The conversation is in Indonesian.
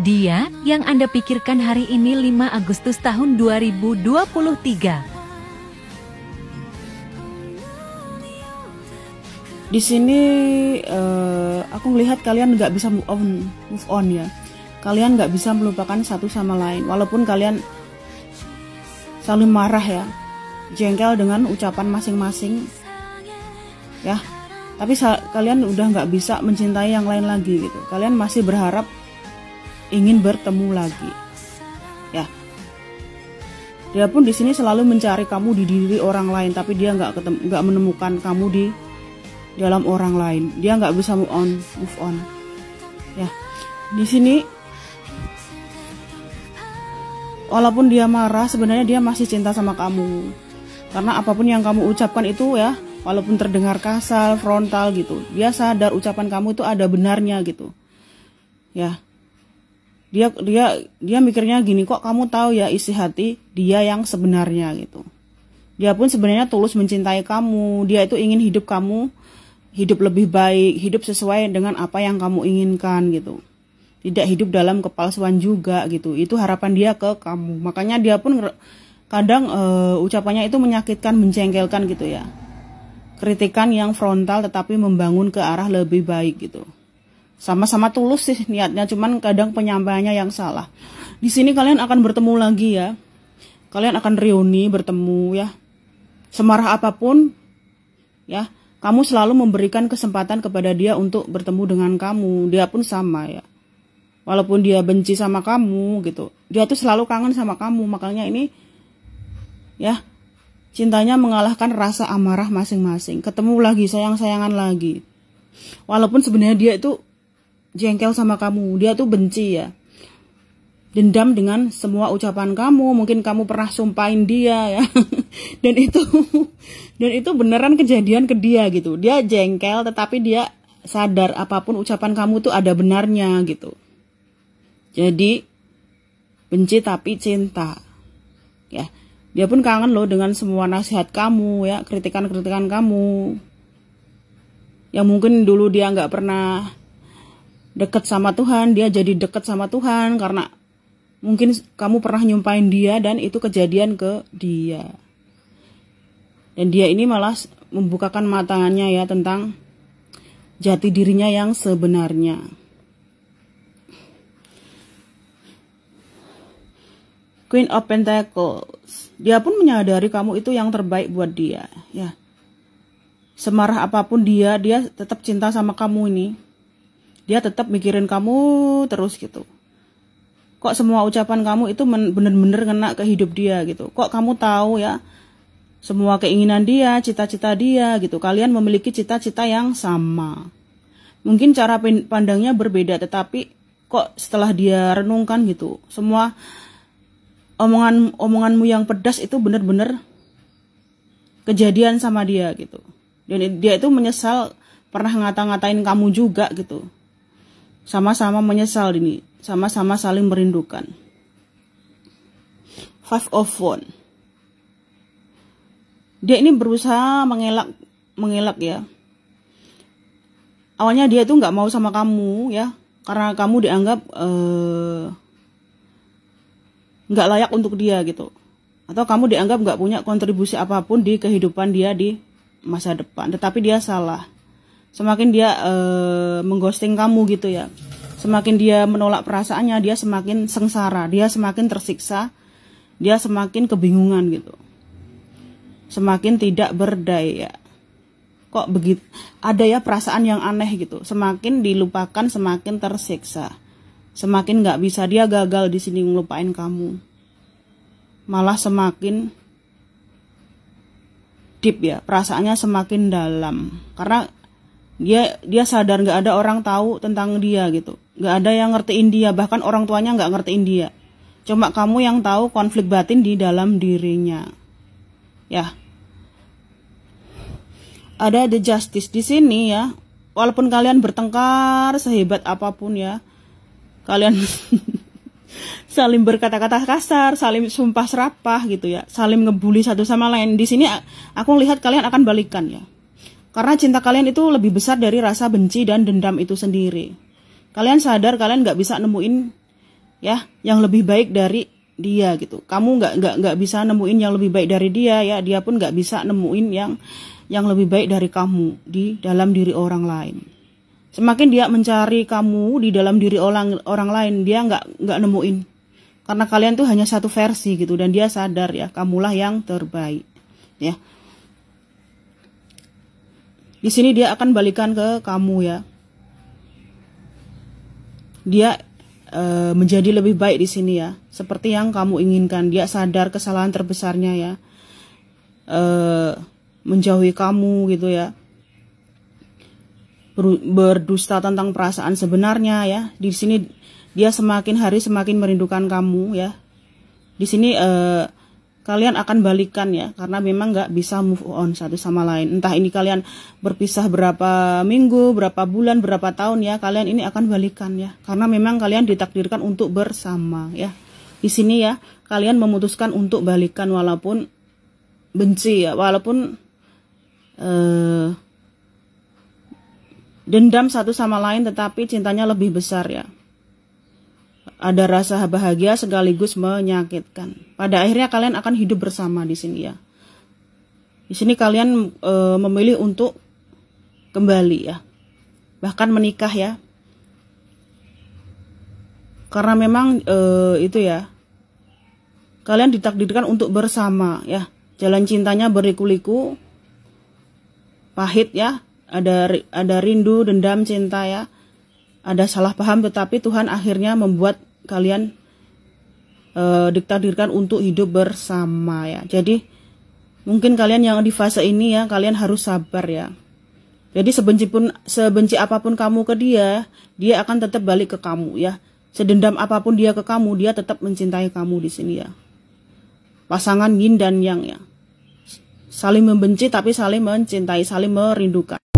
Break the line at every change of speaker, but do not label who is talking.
Dia yang Anda pikirkan hari ini 5 Agustus tahun 2023. Di sini uh, aku melihat kalian nggak bisa move on, move on ya. Kalian nggak bisa melupakan satu sama lain, walaupun kalian saling marah ya, jengkel dengan ucapan masing-masing, ya. Tapi kalian udah nggak bisa mencintai yang lain lagi gitu. Kalian masih berharap ingin bertemu lagi. Ya. Dia pun di sini selalu mencari kamu di diri orang lain, tapi dia nggak nggak menemukan kamu di dalam orang lain. Dia nggak bisa move on, move on. Ya, di sini walaupun dia marah, sebenarnya dia masih cinta sama kamu. Karena apapun yang kamu ucapkan itu ya, walaupun terdengar kasar, frontal gitu, dia sadar ucapan kamu itu ada benarnya gitu. Ya, dia dia dia mikirnya gini kok kamu tahu ya isi hati dia yang sebenarnya gitu dia pun sebenarnya tulus mencintai kamu dia itu ingin hidup kamu hidup lebih baik hidup sesuai dengan apa yang kamu inginkan gitu tidak hidup dalam kepalsuan juga gitu itu harapan dia ke kamu makanya dia pun kadang uh, ucapannya itu menyakitkan mencengkelkan gitu ya kritikan yang frontal tetapi membangun ke arah lebih baik gitu sama-sama tulus sih niatnya, cuman kadang penyampaiannya yang salah. Di sini kalian akan bertemu lagi ya. Kalian akan reuni, bertemu ya. Semarah apapun, ya, kamu selalu memberikan kesempatan kepada dia untuk bertemu dengan kamu. Dia pun sama ya. Walaupun dia benci sama kamu gitu. Dia tuh selalu kangen sama kamu, makanya ini ya Cintanya mengalahkan rasa amarah masing-masing. Ketemu lagi, sayang-sayangan lagi. Walaupun sebenarnya dia itu jengkel sama kamu dia tuh benci ya dendam dengan semua ucapan kamu mungkin kamu pernah sumpahin dia ya dan itu dan itu beneran kejadian ke dia gitu dia jengkel tetapi dia sadar apapun ucapan kamu tuh ada benarnya gitu jadi benci tapi cinta ya dia pun kangen loh dengan semua nasihat kamu ya kritikan kritikan kamu yang mungkin dulu dia nggak pernah dekat sama Tuhan, dia jadi dekat sama Tuhan karena mungkin kamu pernah nyumpain dia dan itu kejadian ke dia. Dan dia ini malah membukakan matanya ya tentang jati dirinya yang sebenarnya. Queen of Pentacles. Dia pun menyadari kamu itu yang terbaik buat dia, ya. Semarah apapun dia, dia tetap cinta sama kamu ini dia tetap mikirin kamu terus gitu kok semua ucapan kamu itu bener-bener kena ke hidup dia gitu kok kamu tahu ya semua keinginan dia cita-cita dia gitu kalian memiliki cita-cita yang sama mungkin cara pandangnya berbeda tetapi kok setelah dia renungkan gitu semua omongan omonganmu yang pedas itu benar-benar kejadian sama dia gitu dan dia itu menyesal pernah ngata-ngatain kamu juga gitu sama-sama menyesal ini, sama-sama saling merindukan. Five of One. Dia ini berusaha mengelak, mengelak ya. Awalnya dia tuh nggak mau sama kamu ya, karena kamu dianggap eh, nggak uh, layak untuk dia gitu. Atau kamu dianggap nggak punya kontribusi apapun di kehidupan dia di masa depan. Tetapi dia salah semakin dia uh, eh, mengghosting kamu gitu ya semakin dia menolak perasaannya dia semakin sengsara dia semakin tersiksa dia semakin kebingungan gitu semakin tidak berdaya kok begitu ada ya perasaan yang aneh gitu semakin dilupakan semakin tersiksa semakin nggak bisa dia gagal di sini ngelupain kamu malah semakin deep ya perasaannya semakin dalam karena dia dia sadar nggak ada orang tahu tentang dia gitu nggak ada yang ngertiin dia bahkan orang tuanya nggak ngertiin dia cuma kamu yang tahu konflik batin di dalam dirinya ya ada the justice di sini ya walaupun kalian bertengkar sehebat apapun ya kalian saling berkata-kata kasar, saling sumpah serapah gitu ya, saling ngebully satu sama lain. Di sini aku lihat kalian akan balikan ya. Karena cinta kalian itu lebih besar dari rasa benci dan dendam itu sendiri. Kalian sadar kalian nggak bisa nemuin ya yang lebih baik dari dia gitu. Kamu nggak nggak nggak bisa nemuin yang lebih baik dari dia ya. Dia pun nggak bisa nemuin yang yang lebih baik dari kamu di dalam diri orang lain. Semakin dia mencari kamu di dalam diri orang orang lain, dia nggak nggak nemuin. Karena kalian tuh hanya satu versi gitu dan dia sadar ya, kamulah yang terbaik. Ya, di sini dia akan balikan ke kamu ya. Dia e, menjadi lebih baik di sini ya, seperti yang kamu inginkan. Dia sadar kesalahan terbesarnya ya. E, menjauhi kamu gitu ya. Ber, berdusta tentang perasaan sebenarnya ya. Di sini dia semakin hari semakin merindukan kamu ya. Di sini E, kalian akan balikan ya karena memang nggak bisa move on satu sama lain entah ini kalian berpisah berapa minggu berapa bulan berapa tahun ya kalian ini akan balikan ya karena memang kalian ditakdirkan untuk bersama ya di sini ya kalian memutuskan untuk balikan walaupun benci ya walaupun eh, dendam satu sama lain tetapi cintanya lebih besar ya ada rasa bahagia sekaligus menyakitkan. Pada akhirnya kalian akan hidup bersama di sini ya. Di sini kalian e, memilih untuk kembali ya. Bahkan menikah ya. Karena memang e, itu ya. Kalian ditakdirkan untuk bersama ya. Jalan cintanya berliku-liku. Pahit ya. Ada ada rindu, dendam, cinta ya. Ada salah paham tetapi Tuhan akhirnya membuat kalian e, eh, ditakdirkan untuk hidup bersama ya. Jadi mungkin kalian yang di fase ini ya kalian harus sabar ya. Jadi sebenci pun sebenci apapun kamu ke dia, dia akan tetap balik ke kamu ya. Sedendam apapun dia ke kamu, dia tetap mencintai kamu di sini ya. Pasangan yin dan yang ya. Saling membenci tapi saling mencintai, saling merindukan.